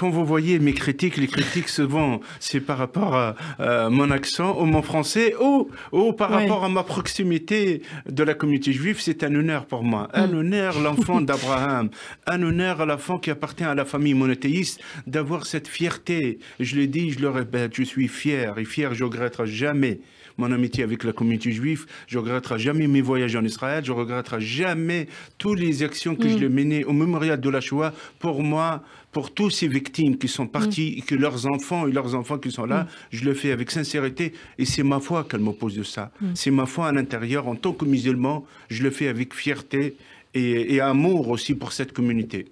quand vous voyez mes critiques, les critiques souvent, c'est par rapport à, mon accent ou mon français ou, au par rapport à ma proximité de la communauté juive, c'est un honneur pour moi. Un mm. honneur, l'enfant d'Abraham. Un honneur à l'enfant qui appartient à la famille monothéiste d'avoir cette fierté. Je le dis, je le répète, je suis fier et fier, je regretterai jamais mon amitié avec la communauté juive, je regretterai jamais mes voyages en Israël, je regretterai jamais toutes les actions que mm. je l'ai menées au mémorial de la Shoah pour moi, pour tous ces victimes qui sont partis mm. et que leurs enfants et leurs enfants qui sont là, mm. je le fais avec sincérité et c'est ma foi qu'elle m'oppose de ça. Mm. C'est ma foi à l'intérieur, en tant que musulman, je le fais avec fierté et amour aussi pour cette communauté.